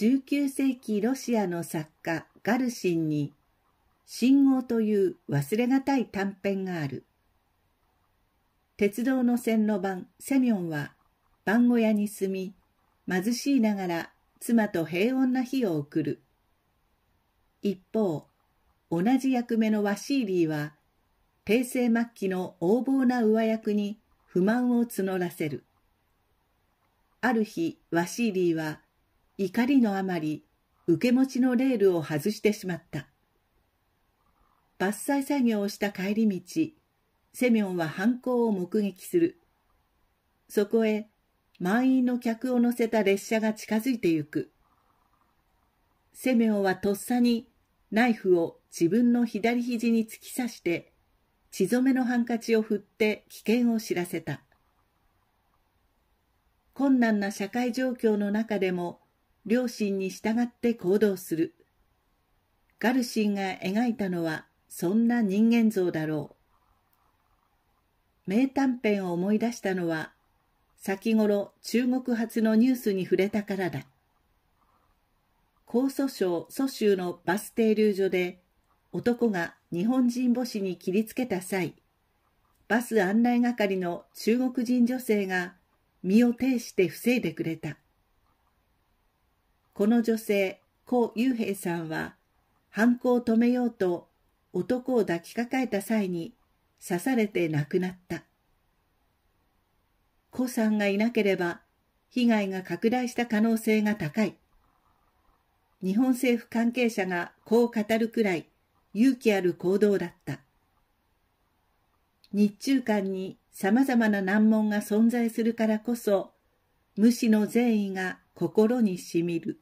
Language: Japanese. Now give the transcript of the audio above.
19世紀ロシアの作家ガルシンに「信号」という忘れがたい短編がある鉄道の線路盤セミョンは番小屋に住み貧しいながら妻と平穏な日を送る一方同じ役目のワシーリーは平成末期の横暴な上役に不満を募らせるある日ワシーリーは怒りのあまり受け持ちのレールを外してしまった伐採作業をした帰り道セミョンは犯行を目撃するそこへ満員の客を乗せた列車が近づいてゆくセミョンはとっさにナイフを自分の左肘に突き刺して血染めのハンカチを振って危険を知らせた困難な社会状況の中でも両親に従って行動する。ガルシンが描いたのはそんな人間像だろう。名短編を思い出したのは、先頃中国発のニュースに触れたからだ。江蘇省蘇州のバス停留所で男が日本人母子に切りつけた際、バス案内係の中国人女性が身を挺して防いでくれた。この女性、コ・ユ平さんは、犯行を止めようと男を抱きかかえた際に刺されて亡くなった。コさんがいなければ被害が拡大した可能性が高い。日本政府関係者がこう語るくらい勇気ある行動だった。日中間に様々な難問が存在するからこそ、無視の善意が心にしみる。